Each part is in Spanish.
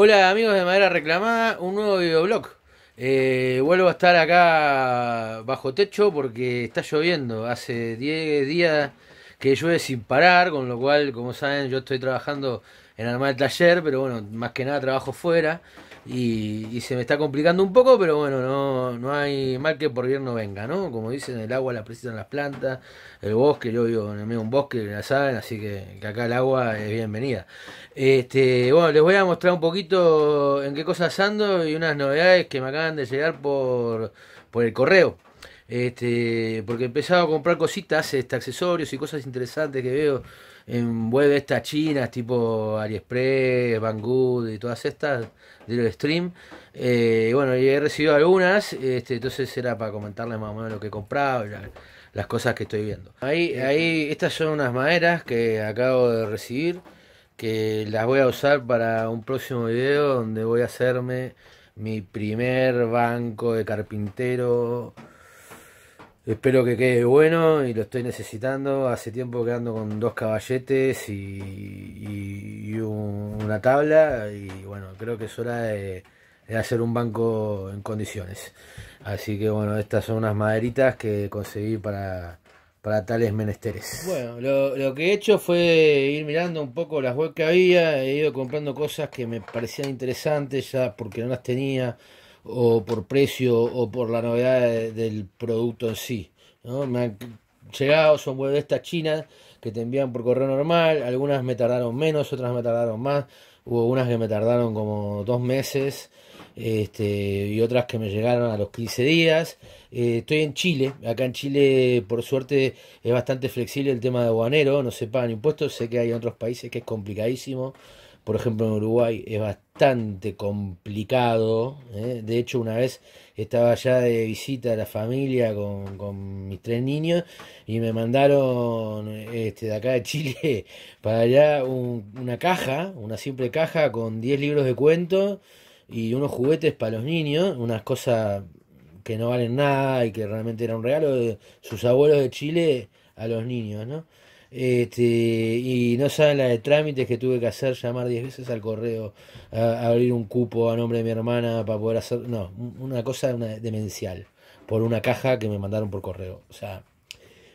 Hola amigos de Madera Reclamada, un nuevo videoblog. Eh, vuelvo a estar acá bajo techo porque está lloviendo. Hace 10 días que llueve sin parar, con lo cual, como saben, yo estoy trabajando en armar el taller, pero bueno, más que nada trabajo fuera. Y, se me está complicando un poco, pero bueno, no, no hay mal que por bien no venga, ¿no? Como dicen, el agua la precisan las plantas, el bosque, yo vivo en el medio un bosque, la saben, así que, que, acá el agua es bienvenida. Este, bueno, les voy a mostrar un poquito en qué cosas ando y unas novedades que me acaban de llegar por, por el correo este, porque empezado a comprar cositas, este, accesorios y cosas interesantes que veo en web estas chinas, tipo AliExpress, Banggood y todas estas del stream. Eh, bueno, y he recibido algunas, este, entonces era para comentarles más o menos lo que compraba y las cosas que estoy viendo. Ahí, ahí, estas son unas maderas que acabo de recibir, que las voy a usar para un próximo video donde voy a hacerme mi primer banco de carpintero Espero que quede bueno y lo estoy necesitando. Hace tiempo quedando con dos caballetes y, una tabla. Y bueno, creo que es hora de, hacer un banco en condiciones. Así que bueno, estas son unas maderitas que conseguí para, para tales menesteres. Bueno, lo, lo que he hecho fue ir mirando un poco las web que había. He ido comprando cosas que me parecían interesantes ya porque no las tenía o por precio o por la novedad del producto en sí. Me han llegado, son web de estas chinas que te envían por correo normal, algunas me tardaron menos, otras me tardaron más, hubo unas que me tardaron como dos meses este, y otras que me llegaron a los 15 días. Eh, estoy en Chile, acá en Chile por suerte es bastante flexible el tema de aduanero, no se pagan impuestos, sé que hay otros países que es complicadísimo por ejemplo en Uruguay es bastante complicado. ¿eh? De hecho, una vez estaba ya de visita a la familia con, mis tres niños y me mandaron este, de acá de Chile para allá una caja, una simple caja con 10 libros de cuentos y unos juguetes para los niños, unas cosas que no valen nada y que realmente era un regalo de sus abuelos de Chile a los niños, ¿no? Este, y no saben la de trámites que tuve que hacer, llamar 10 veces al correo, abrir un cupo a nombre de mi hermana para poder hacer. No, una cosa demencial. Por una caja que me mandaron por correo. O sea,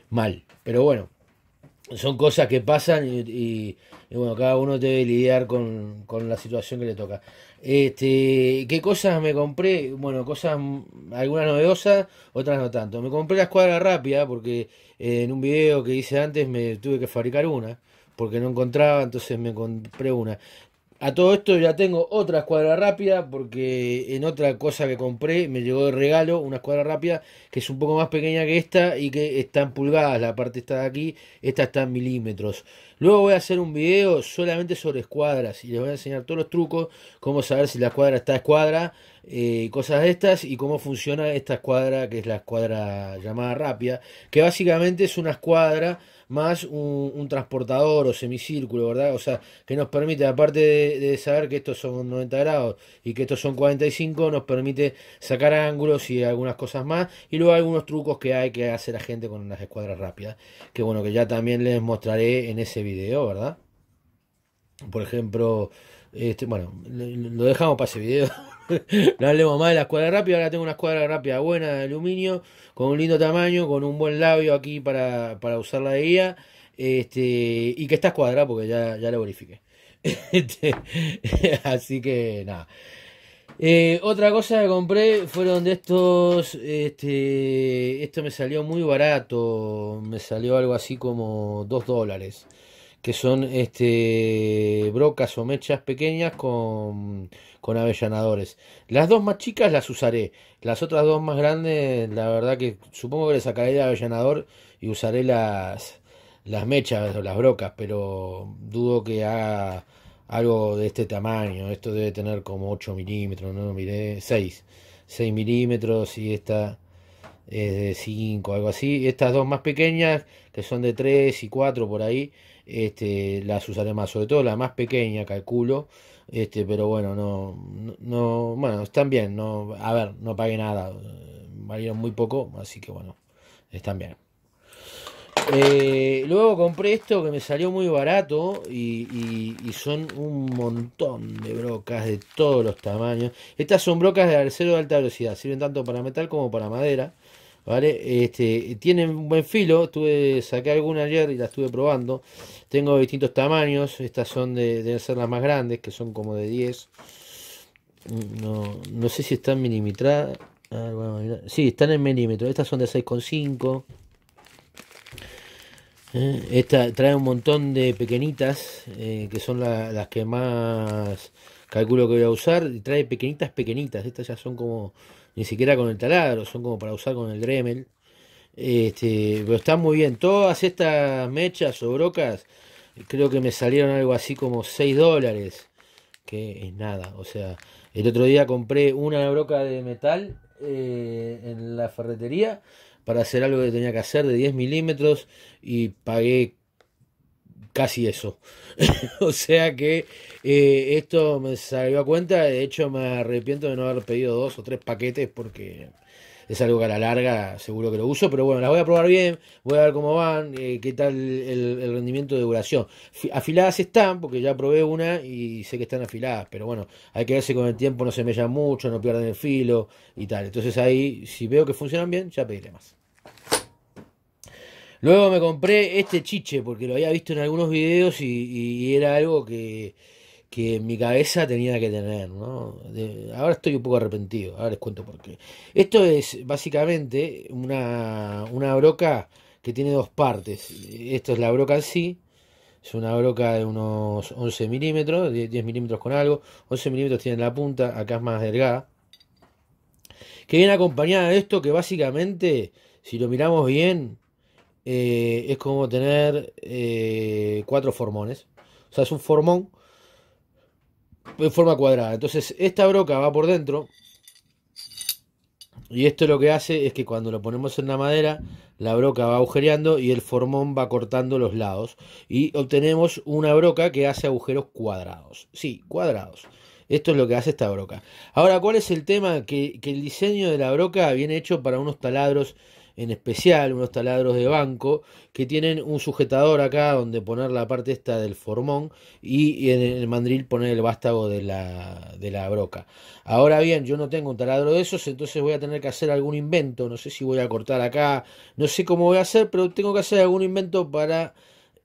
mal. Pero bueno, son cosas que pasan y, bueno, cada uno debe lidiar con, la situación que le toca. Este, ¿Qué cosas me compré? Bueno, cosas, algunas novedosas, otras no tanto. Me compré la escuadra rápida porque eh, en un video que hice antes me tuve que fabricar una porque no encontraba, entonces me compré una. A todo esto ya tengo otra escuadra rápida porque en otra cosa que compré me llegó de regalo una escuadra rápida que es un poco más pequeña que esta y que está en pulgadas, la parte está de aquí, esta está en milímetros. Luego voy a hacer un video solamente sobre escuadras y les voy a enseñar todos los trucos, cómo saber si la escuadra está escuadra, y eh, cosas de estas y cómo funciona esta escuadra que es la escuadra llamada rápida que básicamente es una escuadra más un, transportador o semicírculo, ¿verdad? O sea, que nos permite, aparte de, saber que estos son 90 grados y que estos son 45, nos permite sacar ángulos y algunas cosas más. Y luego algunos trucos que hay que hacer la gente con unas escuadras rápidas, que bueno, que ya también les mostraré en ese video. ¿verdad? Por ejemplo, este, bueno, lo dejamos para ese video. no hablemos más de la escuadra rápida. Ahora tengo una escuadra rápida buena de aluminio, con un lindo tamaño, con un buen labio aquí para, para usarla de guía. Este, y que está cuadra porque ya, ya la verifiqué. Este, así que nada. Eh, otra cosa que compré fueron de estos. Este, esto me salió muy barato. Me salió algo así como 2 dólares que son este, brocas o mechas pequeñas con, con avellanadores. Las dos más chicas las usaré, las otras dos más grandes, la verdad que supongo que le sacaré el avellanador y usaré las, las mechas o las brocas, pero dudo que haga algo de este tamaño. Esto debe tener como 8 milímetros, no miré, 6, 6 milímetros y esta es de 5, algo así. Estas dos más pequeñas, que son de 3 y 4 por ahí este, las usaré más, sobre todo la más pequeña, calculo. Este, pero bueno, no, no, bueno, están bien, no, a ver, no pagué nada, eh, valieron muy poco, así que bueno, están bien. Eh, luego compré esto que me salió muy barato y, y, son un montón de brocas de todos los tamaños. Estas son brocas de acero de alta velocidad, sirven tanto para metal como para madera. ¿vale? Este, tienen un buen filo, tuve, saqué alguna ayer y la estuve probando. Tengo distintos tamaños, estas son de, deben ser las más grandes, que son como de 10. No, no sé si están milimetradas. si sí, están en milímetros. Estas son de 6,5. Eh, esta trae un montón de pequeñitas, eh, que son las que más calculo que voy a usar. Trae pequeñitas, pequeñitas. Estas ya son como ni siquiera con el taladro, son como para usar con el Dremel. Este, pero están muy bien. Todas estas mechas o brocas, creo que me salieron algo así como 6 dólares, que es nada. O sea, el otro día compré una broca de metal eh, en la ferretería para hacer algo que tenía que hacer de 10 milímetros y pagué casi eso. o sea que eh, esto me salió a cuenta, de hecho me arrepiento de no haber pedido dos o tres paquetes porque es algo que a la larga seguro que lo uso, pero bueno, las voy a probar bien, voy a ver cómo van, eh, qué tal el, rendimiento de duración. Afiladas están, porque ya probé una y sé que están afiladas, pero bueno, hay que ver si con el tiempo no se mellan mucho, no pierden el filo y tal. Entonces ahí, si veo que funcionan bien, ya pediré más. Luego me compré este chiche porque lo había visto en algunos videos y, era algo que, en mi cabeza tenía que tener. ahora estoy un poco arrepentido, ahora les cuento por qué. Esto es básicamente una, una broca que tiene dos partes. Esto es la broca en sí, es una broca de unos 11 milímetros, 10 milímetros con algo, 11 milímetros tiene la punta, acá es más delgada. Que viene acompañada de esto que básicamente, si lo miramos bien, eh, es como tener eh, cuatro formones. O sea, es un formón en forma cuadrada. Entonces, esta broca va por dentro. Y esto lo que hace es que cuando lo ponemos en la madera, la broca va agujereando y el formón va cortando los lados. Y obtenemos una broca que hace agujeros cuadrados. Sí, cuadrados. Esto es lo que hace esta broca. Ahora, ¿cuál es el tema? Que, que el diseño de la broca viene hecho para unos taladros en especial, unos taladros de banco, que tienen un sujetador acá donde poner la parte esta del formón y, en el mandril poner el vástago de la, de la broca. Ahora bien, yo no tengo un taladro de esos, entonces voy a tener que hacer algún invento, no sé si voy a cortar acá, no sé cómo voy a hacer, pero tengo que hacer algún invento para...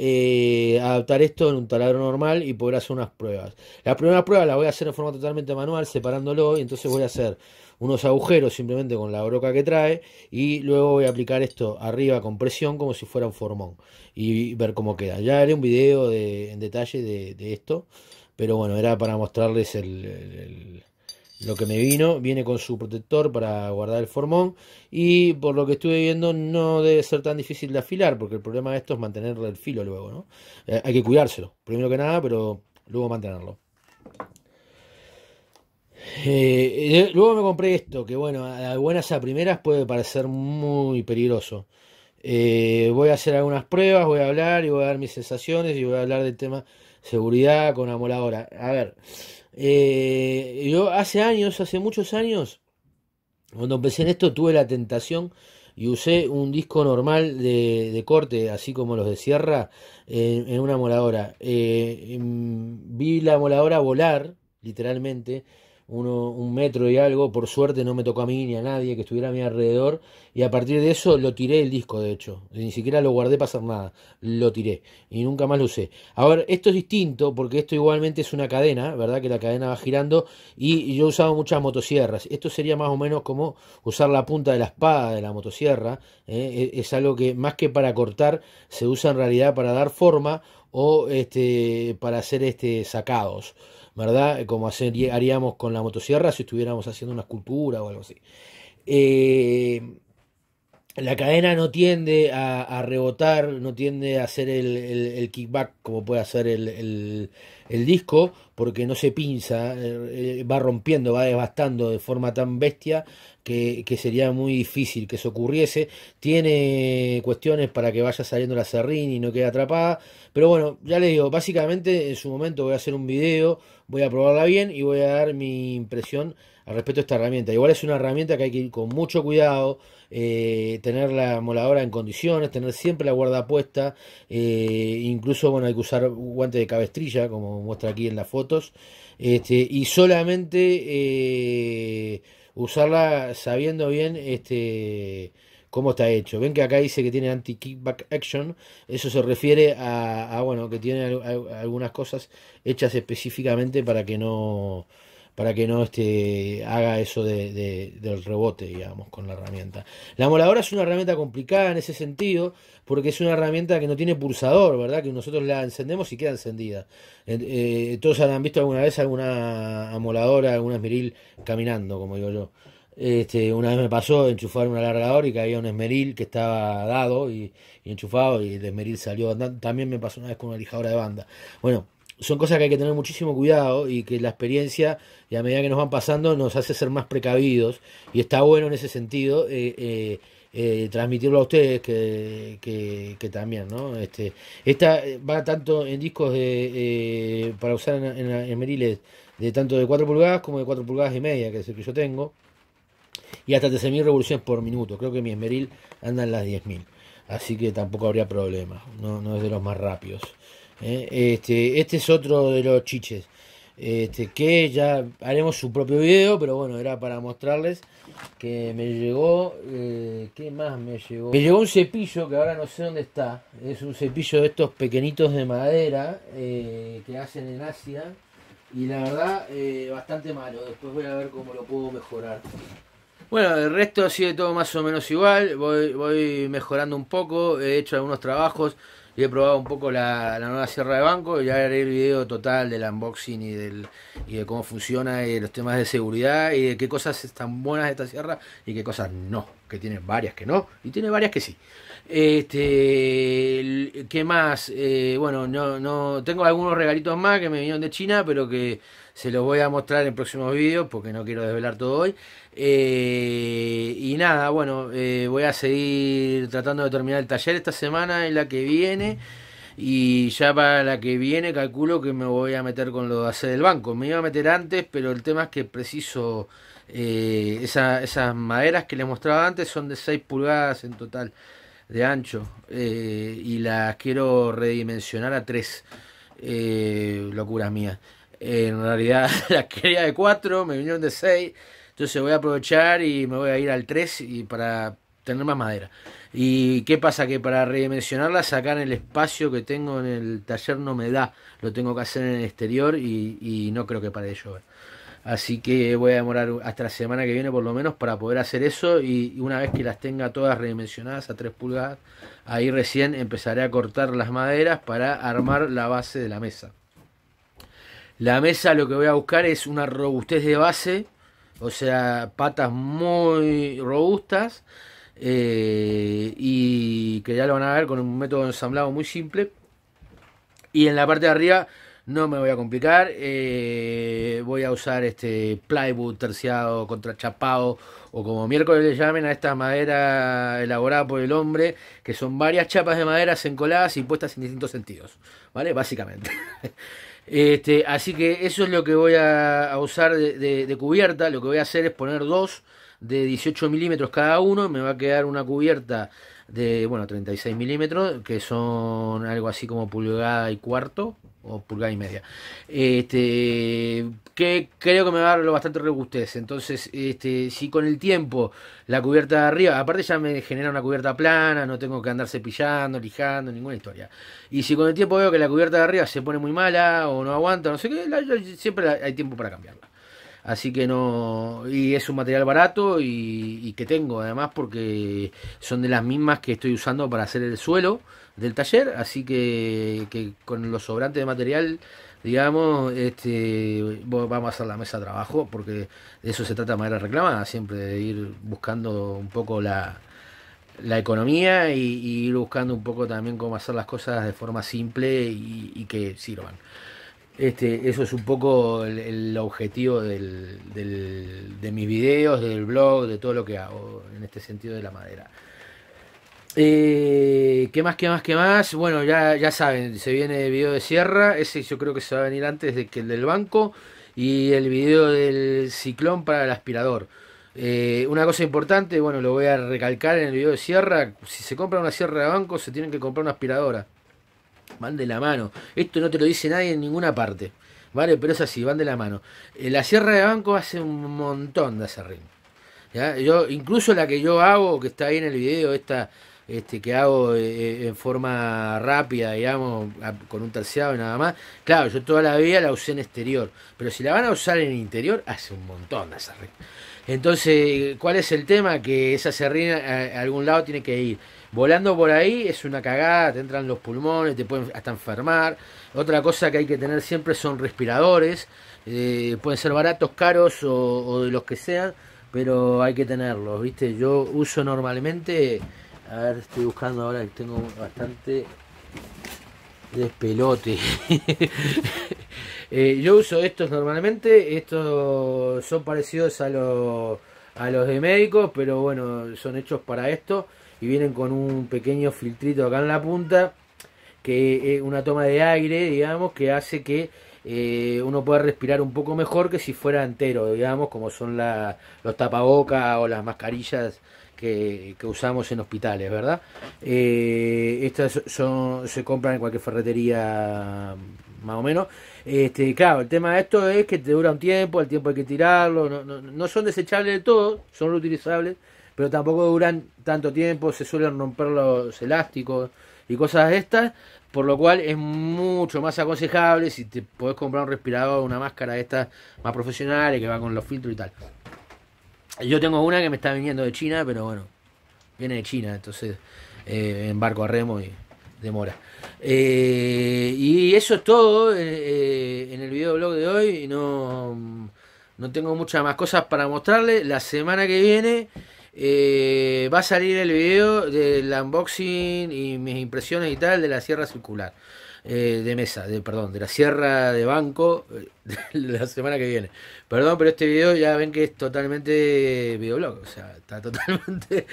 Eh, adaptar esto en un taladro normal y poder hacer unas pruebas. la primera prueba la voy a hacer de forma totalmente manual, separándolo, y entonces voy a hacer unos agujeros simplemente con la broca que trae y luego voy a aplicar esto arriba con presión como si fuera un formón y ver cómo queda. Ya haré un video en detalle de, esto, pero bueno, era para mostrarles lo que me vino. Viene con su protector para guardar el formón y por lo que estuve viendo no debe ser tan difícil de afilar porque el problema de esto es mantenerle el filo luego, ¿no? Eh, hay que cuidárselo, primero que nada, pero luego mantenerlo. Eh, eh, luego me compré esto, que bueno, a buenas a primeras puede parecer muy peligroso. Eh, voy a hacer algunas pruebas, voy a hablar y voy a dar mis sensaciones y voy a hablar del tema seguridad con amoladora. A ver, yo hace años, hace muchos años, cuando empecé en esto tuve la tentación y usé un disco normal de, corte, así como los de sierra, en, en una moladora. Em, vi la moladora volar, literalmente uno, un metro y algo, por suerte no me tocó a mí ni a nadie que estuviera a mi alrededor, y a partir de eso lo tiré el disco, de hecho, ni siquiera lo guardé para hacer nada, lo tiré y nunca más lo usé. Ahora, esto es distinto porque esto igualmente es una cadena, ¿verdad? Que la cadena va girando y yo he usado muchas motosierras, esto sería más o menos como usar la punta de la espada de la motosierra, ¿eh? e, es algo que más que para cortar se usa en realidad para dar forma o este, para hacer este, sacados. ¿verdad? Como hacer, haríamos con la motosierra si estuviéramos haciendo una escultura o algo así. Eh, la cadena no tiende a, rebotar, no tiende a hacer el, kickback como puede hacer el, el, disco, porque no se pinza, eh, va rompiendo, va devastando de forma tan bestia que, que, sería muy difícil que eso ocurriese. Tiene cuestiones para que vaya saliendo la serrín y no quede atrapada, pero bueno, ya le digo, básicamente en su momento voy a hacer un video, voy a probarla bien y voy a dar mi impresión respecto a esta herramienta. Igual es una herramienta que hay que ir con mucho cuidado, eh, tener la moladora en condiciones, tener siempre la guarda puesta, eh, incluso bueno, hay que usar guante de cabestrilla, como muestra aquí en las fotos, este, y solamente eh, usarla sabiendo bien este, cómo está hecho. Ven que acá dice que tiene anti-kickback action. Eso se refiere a, bueno, que tiene algunas cosas hechas específicamente para que no para que no este, haga eso de, del rebote, digamos, con la herramienta. La amoladora es una herramienta complicada en ese sentido, porque es una herramienta que no tiene pulsador, ¿verdad? Que nosotros la encendemos y queda encendida. Eh, todos han visto alguna vez alguna amoladora, alguna esmeril caminando, como digo yo. Este, una vez me pasó enchufar un alargador y caía un esmeril que estaba dado y, y enchufado y el esmeril salió andando. También me pasó una vez con una lijadora de banda. Bueno, son cosas que hay que tener muchísimo cuidado y que la experiencia y a medida que nos van pasando nos hace ser más precavidos y está bueno en ese sentido eh, eh, eh, transmitirlo a ustedes que, también no este esta va tanto en discos de para usar en, en, de tanto de 4 pulgadas como de 4 pulgadas y media que es el que yo tengo y hasta 13.000 revoluciones por minuto creo que mi esmeril anda en las 10.000 así que tampoco habría problema no, no es de los más rápidos ¿eh? este, este es otro de los chiches. Este, que ya haremos su propio video, pero bueno, era para mostrarles que me llegó, que eh, ¿qué más me llegó? Me llegó un cepillo que ahora no sé dónde está, es un cepillo de estos pequeñitos de madera eh, que hacen en Asia y la verdad bastante malo, después voy a ver cómo lo puedo mejorar. Bueno, el resto sido todo más o menos igual, voy, voy mejorando un poco, he hecho algunos trabajos he probado un poco la, nueva sierra de banco. Ya haré el video total del unboxing y, de cómo funciona y los temas de seguridad y de qué cosas están buenas de esta sierra y qué cosas no. Que tiene varias que no y tiene varias que sí. Este, ¿Qué más? Eh, bueno, no, tengo algunos regalitos más que me vinieron de China, pero que se los voy a mostrar en próximos vídeos porque no quiero desvelar todo hoy. Eh, nada, bueno, eh, voy a seguir tratando de terminar el taller esta semana y la que viene. Y ya para la que viene calculo que me voy a meter con lo de hacer el banco. Me iba a meter antes, pero el tema es que preciso eh, esas maderas que les mostraba antes son de 6 pulgadas en total de ancho eh, y las quiero redimensionar a 3. locuras locura mía. en realidad las quería de 4, me vinieron de 6 entonces voy a aprovechar y me voy a ir al 3 y para tener más madera. ¿Y qué pasa? Que para redimensionarla, sacar el espacio que tengo en el taller no me da. Lo tengo que hacer en el exterior y, no creo que pare de llover. Así que voy a demorar hasta la semana que viene por lo menos para poder hacer eso y una vez que las tenga todas redimensionadas a 3 pulgadas, ahí recién empezaré a cortar las maderas para armar la base de la mesa. La mesa lo que voy a buscar es una robustez de base o sea, patas muy robustas eh, y que ya lo van a ver con un método ensamblado muy simple. Y en la parte de arriba no me voy a complicar, eh, voy a usar este plywood terciado, contrachapado o como miércoles le llamen a esta madera elaborada por el hombre, que son varias chapas de madera encoladas y puestas en distintos sentidos, ¿vale? Básicamente. Este, así que eso es lo que voy a, usar de, de, cubierta. Lo que voy a hacer es poner dos de 18 milímetros cada uno. Me va a quedar una cubierta de bueno 36 milímetros que son algo así como pulgada y cuarto o pulgada y media este que creo que me va a dar bastante robustez entonces este si con el tiempo la cubierta de arriba aparte ya me genera una cubierta plana no tengo que andar cepillando lijando ninguna historia y si con el tiempo veo que la cubierta de arriba se pone muy mala o no aguanta no sé qué siempre hay tiempo para cambiarla Así que no. Y es un material barato y, que tengo, además, porque son de las mismas que estoy usando para hacer el suelo del taller. Así que, que con los sobrantes de material, digamos, este, vamos a hacer la mesa de trabajo, porque de eso se trata de manera reclamada, siempre de ir buscando un poco la, la economía y, ir buscando un poco también cómo hacer las cosas de forma simple y que sirvan. Este, eso es un poco el, objetivo de mis videos, del blog, de todo lo que hago en este sentido de la madera. Eh, ¿Qué más, qué más, qué más? Bueno, ya, ya saben, se viene el video de Sierra, ese yo creo que se va a venir antes de que el del banco, y el video del ciclón para el aspirador. Eh, una cosa importante, bueno, lo voy a recalcar en el video de Sierra, si se compra una Sierra de banco se tienen que comprar una aspiradora. Van de la mano. Esto no te lo dice nadie en ninguna parte. ¿Vale? Pero es así, van de la mano. Eh, la sierra de banco hace un montón de acerrín. ¿ya? Yo, incluso la que yo hago, que está ahí en el video, esta este, que hago eh, eh, en forma rápida, digamos, con un terciado y nada más. Claro, yo toda la vida la usé en exterior, pero si la van a usar en interior, hace un montón de acerrín. Entonces, ¿cuál es el tema? Que esa serrina a algún lado tiene que ir volando por ahí es una cagada, te entran los pulmones, te pueden hasta enfermar. Otra cosa que hay que tener siempre son respiradores, eh, pueden ser baratos, caros o, de los que sean, pero hay que tenerlos, ¿viste? Yo uso normalmente, a ver, estoy buscando ahora tengo bastante despelote. Eh, yo uso estos normalmente, estos son parecidos a los a los de médicos, pero bueno, son hechos para esto y vienen con un pequeño filtrito acá en la punta que es una toma de aire, digamos, que hace que eh, uno pueda respirar un poco mejor que si fuera entero, digamos, como son los tapabocas o las mascarillas que, usamos en hospitales, ¿verdad? Eh, estas se compran en cualquier ferretería más o menos. Este, claro, el tema de esto es que te dura un tiempo, el tiempo hay que tirarlo, no, no, no son desechables de todo, son reutilizables pero tampoco duran tanto tiempo, se suelen romper los elásticos y cosas de estas, por lo cual es mucho más aconsejable si te podés comprar un respirador, una máscara de estas más profesionales que va con los filtros y tal. Yo tengo una que me está viniendo de China, pero bueno, viene de China, entonces eh, embarco a remo y demora. Eh, y eso es todo eh, eh, en el videoblog de hoy. No, no tengo muchas más cosas para mostrarles. La semana que viene eh, va a salir el video del unboxing y mis impresiones y tal de la sierra circular. Eh, de mesa, de, perdón, de la sierra de banco eh, la semana que viene. Perdón, pero este video ya ven que es totalmente videoblog, o sea, está totalmente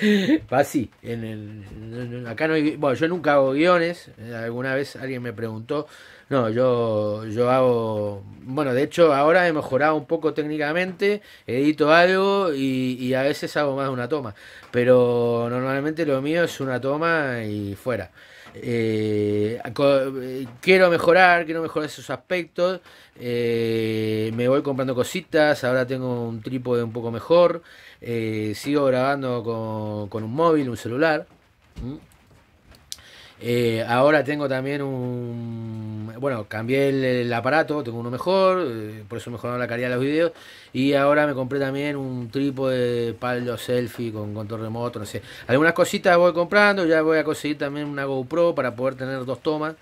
así. En el, acá no hay, bueno, yo nunca hago guiones, eh, alguna vez alguien me preguntó, no, yo, yo hago. Bueno, de hecho, ahora he mejorado un poco técnicamente, edito algo y, a veces hago más de una toma. Pero normalmente lo mío es una toma y fuera. Eh, eh, quiero mejorar, quiero mejorar esos aspectos. Eh, me voy comprando cositas, ahora tengo un trípode un poco mejor. sigo grabando con, un móvil, un celular. Eh, ahora tengo también un. Bueno, cambié el, aparato, tengo uno mejor, eh, por eso mejoró la calidad de los videos. Y ahora me compré también un trípode palo selfie con control remoto, no sé. Algunas cositas voy comprando, ya voy a conseguir también una GoPro para poder tener dos tomas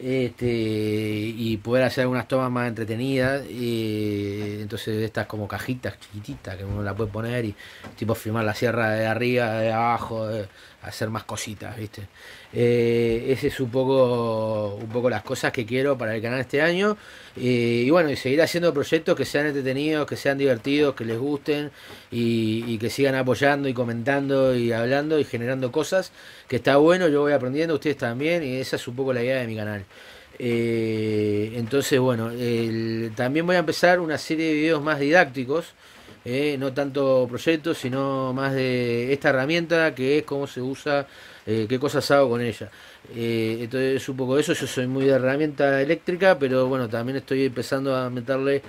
este, y poder hacer unas tomas más entretenidas. Y, entonces, estas como cajitas chiquititas que uno la puede poner y tipo filmar la sierra de arriba, de abajo, eh, hacer más cositas, ¿viste? Eh, ese es un poco, un poco las cosas que quiero para el canal este año. Eh, y bueno, y seguir haciendo proyectos que sean entretenidos, que sean divertidos, que les gusten y, y que sigan apoyando y comentando y hablando y generando cosas que está bueno. Yo voy aprendiendo, ustedes también, y esa es un poco la idea de mi canal. Eh, entonces, bueno, también voy a empezar una serie de videos más didácticos, eh, no tanto proyectos, sino más de esta herramienta, que es cómo se usa, eh, qué cosas hago con ella. entonces, un poco de eso, yo soy muy de herramienta eléctrica, pero bueno, también estoy empezando a meterle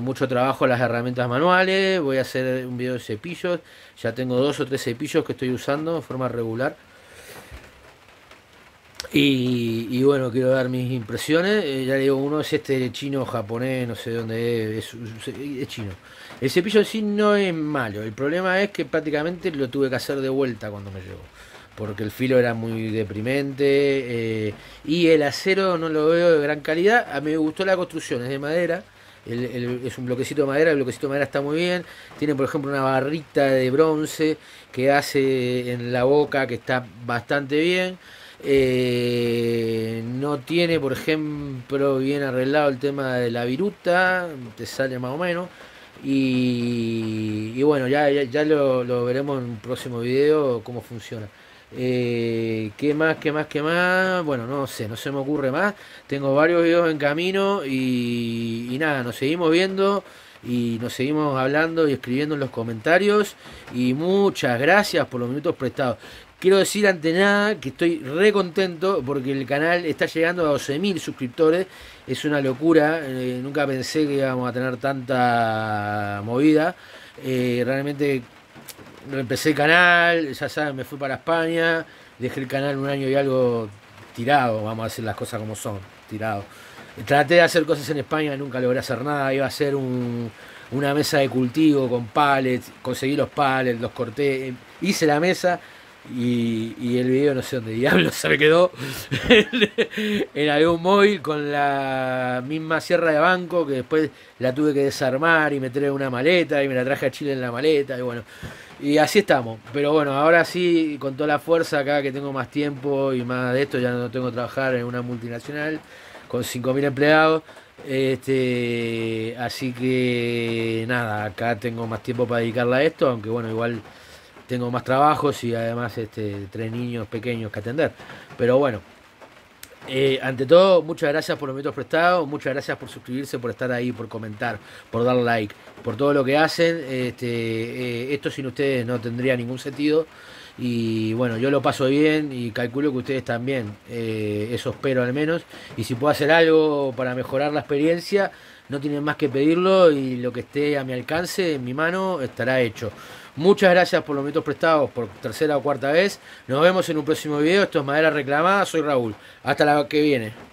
mucho trabajo a las herramientas manuales, voy a hacer un video de cepillos, ya tengo dos o tres cepillos que estoy usando de forma regular. Y, bueno, quiero dar mis impresiones. Eh, ya le digo, uno es este chino japonés, no sé dónde es, es, chino. El cepillo en sí no es malo, el problema es que prácticamente lo tuve que hacer de vuelta cuando me llegó. Porque el filo era muy deprimente eh, y el acero no lo veo de gran calidad. A mí me gustó la construcción, es de madera. es un bloquecito de madera, el bloquecito de madera está muy bien. Tiene, por ejemplo, una barrita de bronce que hace en la boca que está bastante bien. Eh, no tiene, por ejemplo, bien arreglado el tema de la viruta, te sale más o menos. Y, bueno, ya, ya, lo, veremos en un próximo video cómo funciona. Eh, ¿Qué más? ¿Qué más? ¿Qué más? Bueno, no sé, no se me ocurre más. Tengo varios videos en camino y, y nada, nos seguimos viendo y nos seguimos hablando y escribiendo en los comentarios. Y muchas gracias por los minutos prestados. Quiero decir ante nada que estoy re contento porque el canal está llegando a 12.000 suscriptores. Es una locura. Eh, nunca pensé que íbamos a tener tanta movida. Eh, realmente empecé el canal, ya saben, me fui para España. Dejé el canal un año y algo tirado, vamos a decir las cosas como son, tirado. Traté de hacer cosas en España, nunca logré hacer nada. Iba a hacer un, una mesa de cultivo con palets, conseguí los palets, los corté, eh, hice la mesa y, el video no sé dónde diablos se me quedó en algún móvil con la misma sierra de banco que después la tuve que desarmar y meter en una maleta y me la traje a Chile en la maleta y bueno y así estamos pero bueno ahora sí con toda la fuerza acá que tengo más tiempo y más de esto ya no tengo que trabajar en una multinacional con 5.000 empleados este así que nada acá tengo más tiempo para dedicarla a esto aunque bueno igual tengo más trabajos y además este, tres niños pequeños que atender. Pero bueno, eh, ante todo, muchas gracias por los minutos prestados, muchas gracias por suscribirse, por estar ahí, por comentar, por dar like, por todo lo que hacen. Este, eh, esto sin ustedes no tendría ningún sentido. Y bueno, yo lo paso bien y calculo que ustedes también, eh, eso espero al menos. Y si puedo hacer algo para mejorar la experiencia, no tienen más que pedirlo y lo que esté a mi alcance, en mi mano, estará hecho. Muchas gracias por los minutos prestados por tercera o cuarta vez. Nos vemos en un próximo video. Esto es Madera Reclamada. Soy Raúl. Hasta la que viene.